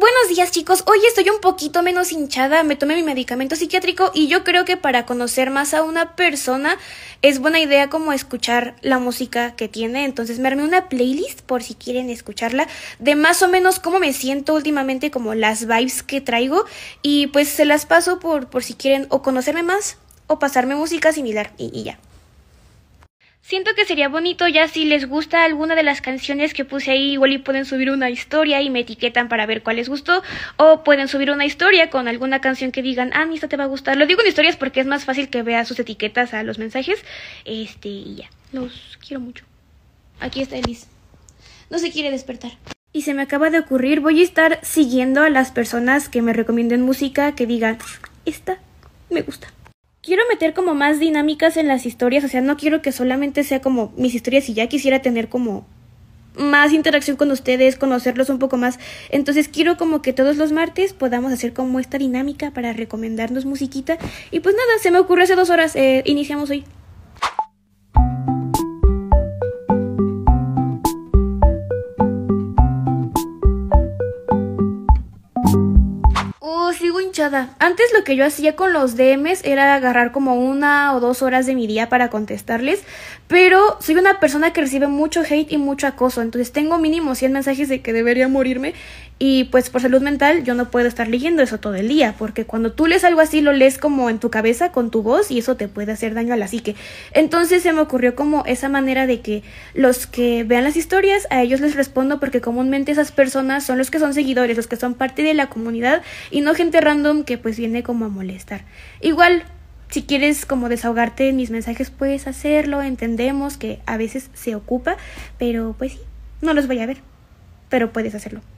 Buenos días chicos, hoy estoy un poquito menos hinchada, me tomé mi medicamento psiquiátrico y yo creo que para conocer más a una persona es buena idea como escuchar la música que tiene, entonces me armé una playlist por si quieren escucharla de más o menos cómo me siento últimamente, como las vibes que traigo y pues se las paso por, por si quieren o conocerme más o pasarme música similar y, y ya. Siento que sería bonito ya si les gusta alguna de las canciones que puse ahí, igual y pueden subir una historia y me etiquetan para ver cuál les gustó, o pueden subir una historia con alguna canción que digan, ah, esta te va a gustar. Lo digo en historias porque es más fácil que vea sus etiquetas a los mensajes. Este, y ya, los quiero mucho. Aquí está Elis. No se quiere despertar. Y se me acaba de ocurrir, voy a estar siguiendo a las personas que me recomienden música que digan, esta me gusta quiero meter como más dinámicas en las historias, o sea, no quiero que solamente sea como mis historias y ya quisiera tener como más interacción con ustedes, conocerlos un poco más. Entonces quiero como que todos los martes podamos hacer como esta dinámica para recomendarnos musiquita. Y pues nada, se me ocurrió hace dos horas, eh, iniciamos hoy. Antes lo que yo hacía con los DMs era agarrar como una o dos horas de mi día para contestarles, pero soy una persona que recibe mucho hate y mucho acoso, entonces tengo mínimo 100 mensajes de que debería morirme y pues por salud mental yo no puedo estar leyendo eso todo el día, porque cuando tú lees algo así lo lees como en tu cabeza con tu voz y eso te puede hacer daño a la psique. Entonces se me ocurrió como esa manera de que los que vean las historias a ellos les respondo porque comúnmente esas personas son los que son seguidores, los que son parte de la comunidad y no gente random que pues viene como a molestar. Igual, si quieres como desahogarte en mis mensajes, puedes hacerlo, entendemos que a veces se ocupa, pero pues sí, no los voy a ver, pero puedes hacerlo.